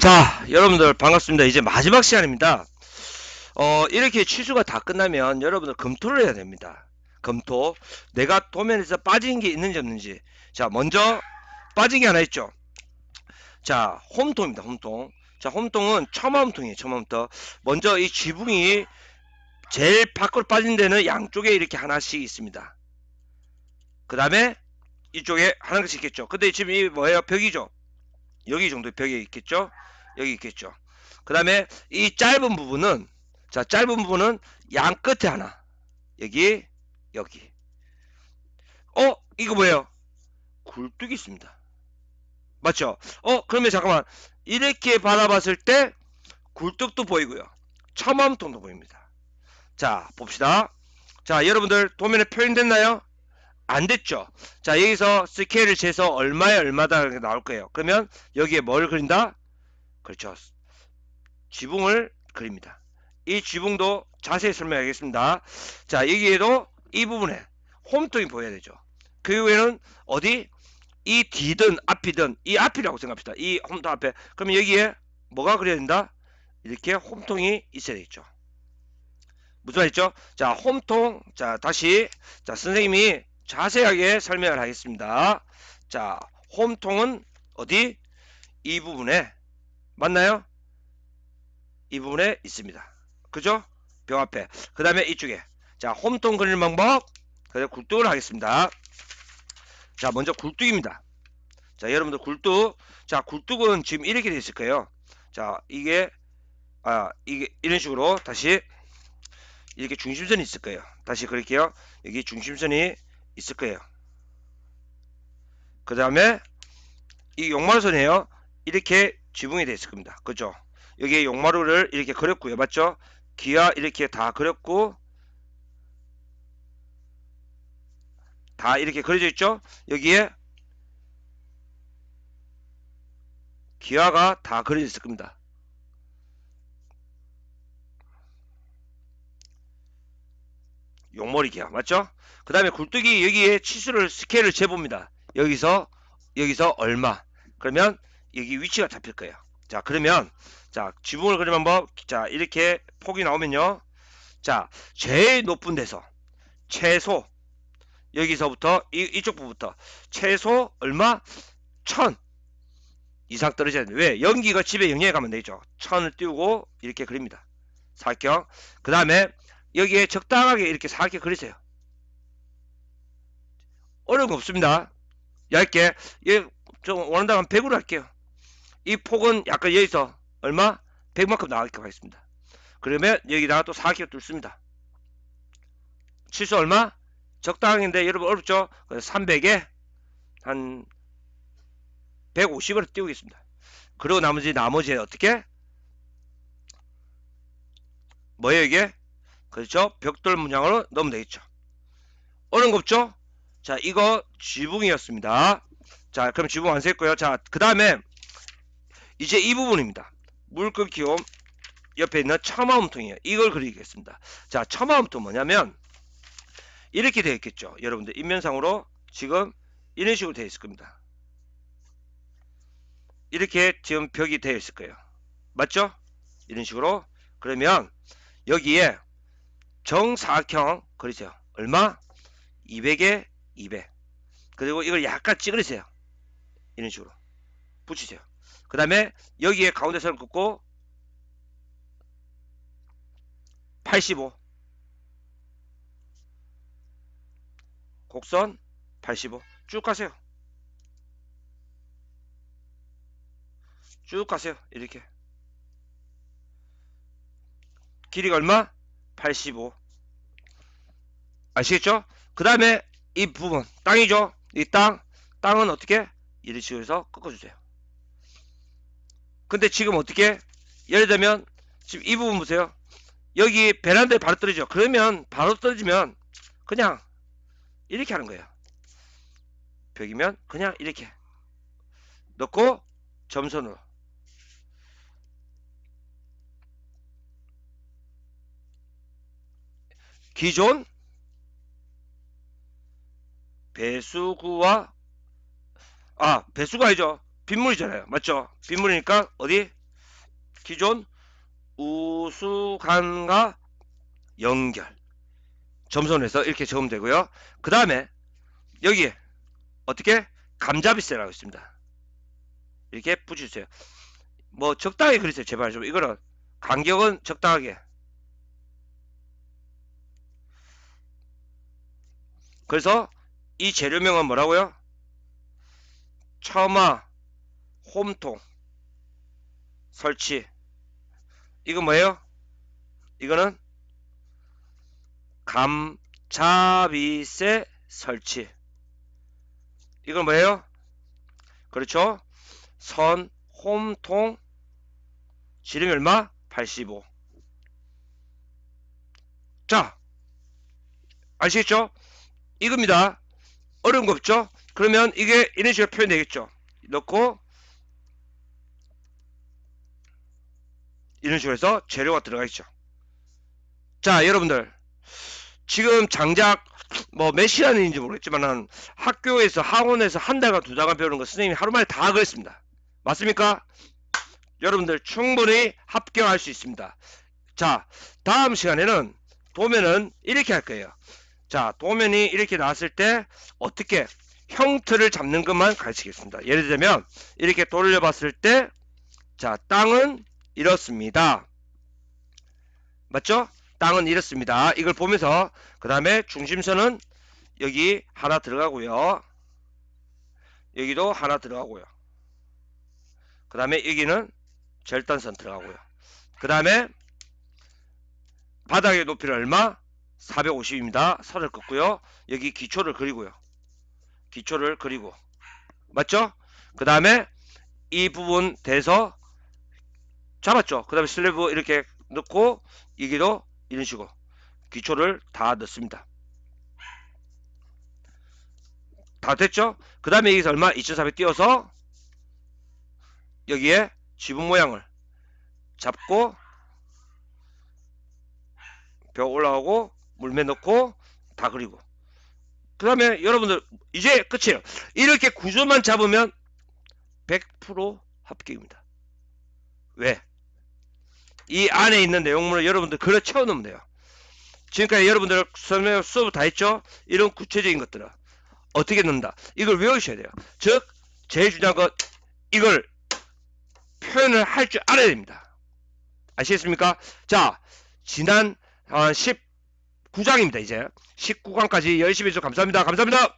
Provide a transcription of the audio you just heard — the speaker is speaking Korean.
자, 여러분들 반갑습니다. 이제 마지막 시간입니다. 어, 이렇게 취소가다 끝나면 여러분들 검토를 해야 됩니다. 검토. 내가 도면에서 빠진 게 있는지 없는지. 자, 먼저 빠진 게 하나 있죠. 자, 홈통입니다. 홈통. 자, 홈통은 처마홈통이에요. 처마홈통. 먼저 이 지붕이 제일 밖으로 빠진 데는 양쪽에 이렇게 하나씩 있습니다. 그 다음에 이쪽에 하나씩 있겠죠. 근데 지금 이 뭐예요? 벽이죠. 여기 정도 벽에 있겠죠 여기 있겠죠 그 다음에 이 짧은 부분은 자 짧은 부분은 양 끝에 하나 여기 여기 어 이거 뭐예요 굴뚝이 있습니다 맞죠 어 그러면 잠깐만 이렇게 바라봤을 때 굴뚝도 보이고요 처마음통도 보입니다 자 봅시다 자 여러분들 도면에 표현됐나요 안 됐죠. 자 여기서 스케일을 재서 얼마에 얼마다 나올 거예요. 그러면 여기에 뭘 그린다? 그렇죠. 지붕을 그립니다. 이 지붕도 자세히 설명하겠습니다. 자 여기에도 이 부분에 홈통이 보여야 되죠. 그 외에는 어디? 이 뒤든 앞이든 이 앞이라고 생각합시다. 이 홈통 앞에 그러면 여기에 뭐가 그려야 된다? 이렇게 홈통이 있어야 되겠죠. 무슨 말이죠? 자 홈통 자 다시 자 선생님이 자세하게 설명을 하겠습니다. 자, 홈통은 어디? 이 부분에 맞나요? 이 부분에 있습니다. 그죠? 병 앞에. 그 다음에 이쪽에. 자, 홈통 그릴 방법. 그래서 굴뚝을 하겠습니다. 자, 먼저 굴뚝입니다. 자, 여러분들 굴뚝. 자, 굴뚝은 지금 이렇게 되어 있을 거예요. 자, 이게, 아, 이게, 이런 식으로 다시 이렇게 중심선이 있을 거예요. 다시 그럴게요. 여기 중심선이 있을 거예요. 그 다음에 이 용마루선이에요. 이렇게 지붕이 되어 있을 겁니다. 그죠? 여기에 용마루를 이렇게 그렸고요. 맞죠? 기아 이렇게 다 그렸고 다 이렇게 그려져 있죠? 여기에 기아가 다 그려져 있을 겁니다. 용머리기야 맞죠? 그 다음에 굴뚝이 여기에 치수를 스케일을 재봅니다 여기서 여기서 얼마 그러면 여기 위치가 잡힐 거예요 자 그러면 자 지붕을 그리면 뭐 자 이렇게 폭이 나오면요 자 제일 높은 데서 최소 여기서부터 이, 이쪽 부부터 분 최소 얼마 천 이상 떨어져야 돼. 왜? 연기가 집에 영향이 가면 되죠. 천을 띄우고 이렇게 그립니다. 사격. 그 다음에 여기에 적당하게 이렇게 살게 그리세요. 어려운 거 없습니다. 얇게 예, 좀 원한다면 100으로 할게요. 이 폭은 약간 여기서 얼마? 100만큼 나가게끔 하겠습니다. 그러면 여기다가 또 4kg 뚫습니다. 치수 얼마? 적당한데 여러분 어렵죠? 300에 한 150으로 띄우겠습니다. 그리고 나머지 나머지 어떻게? 뭐예요 이게? 그렇죠? 벽돌 문양으로 넣으면 되겠죠. 어려운 거죠 자, 이거 지붕이었습니다. 자, 그럼 지붕 완성했고요. 자, 그 다음에 이제 이 부분입니다. 물급 기움 옆에 있는 처마음통이에요. 이걸 그리겠습니다. 자, 처마음통 뭐냐면 이렇게 되어 있겠죠. 여러분들 인면상으로 지금 이런 식으로 되어 있을 겁니다. 이렇게 지금 벽이 되어 있을 거예요. 맞죠? 이런 식으로 그러면 여기에 정사각형 그리세요. 얼마? 200에 200. 그리고 이걸 약간 찌그리세요. 이런 식으로 붙이세요. 그 다음에 여기에 가운데 선을 긋고 85 곡선 85 쭉 가세요. 쭉 가세요. 이렇게 길이가 얼마? 85 아시겠죠? 그 다음에 이 부분 땅이죠. 이 땅, 땅은 어떻게 이런 식으로 해서 꺾어주세요. 근데 지금 어떻게 예를 들면 지금 이 부분 보세요. 여기 베란다에 바로 떨어지죠. 그러면 바로 떨어지면 그냥 이렇게 하는 거예요. 벽이면 그냥 이렇게 넣고 점선으로 기존 배수구와 아 배수가 아니죠 빗물이잖아요 맞죠 빗물이니까 어디 기존 우수관과 연결 점선에서 이렇게 적으되고요 그 다음에 여기 어떻게 감자비세라고 있습니다 이렇게 붙여주세요 뭐 적당히 그리세요 제발 좀 이거는 간격은 적당하게 그래서 이 재료명은 뭐라고요? 처마 홈통 설치 이거 뭐예요? 이거는 감자비세 설치 이건 뭐예요? 그렇죠? 선 홈통 지름이 얼마? 85 자, 아시겠죠? 이겁니다. 어려운 거 없죠? 그러면 이게 이런 식으로 표현되겠죠. 넣고 이런 식으로 해서 재료가 들어가 겠죠자 여러분들 지금 장작 뭐몇 시간인지 모르겠지만 한 학교에서 학원에서 한 달간 두 달간 배우는 거 선생님이 하루 만에 다 그랬습니다. 맞습니까? 여러분들 충분히 합격할 수 있습니다. 자 다음 시간에는 보면은 이렇게 할 거예요. 자, 도면이 이렇게 나왔을 때 어떻게 형태를 잡는 것만 가르치겠습니다. 예를 들면 이렇게 돌려봤을 때 자, 땅은 이렇습니다. 맞죠? 땅은 이렇습니다. 이걸 보면서 그 다음에 중심선은 여기 하나 들어가고요. 여기도 하나 들어가고요. 그 다음에 여기는 절단선 들어가고요. 그 다음에 바닥의 높이를 얼마? 450입니다. 선을 긋고요. 여기 기초를 그리고요. 기초를 그리고 맞죠? 그 다음에 이 부분 돼서 잡았죠? 그 다음에 슬래브 이렇게 넣고 이기도 이런 식으로 기초를 다 넣습니다. 다 됐죠? 그 다음에 여기서 얼마? 2 4 0 0띄워서 여기에 지붕 모양을 잡고 벽 올라오고 물매 넣고 다 그리고 그 다음에 여러분들 이제 끝이에요 이렇게 구조만 잡으면 100% 합격입니다 왜? 이 안에 있는 내용물을 여러분들 그려 채워놓으면 돼요 지금까지 여러분들 설명 수업 다 했죠? 이런 구체적인 것들은 어떻게 넣는다 이걸 외우셔야 돼요 즉 제일 중요한 것 이걸 표현을 할 줄 알아야 됩니다 아시겠습니까? 자 지난 한 어, 10, 19장입니다. 이제 19강까지 열심히 해주셔서 감사합니다. 감사합니다.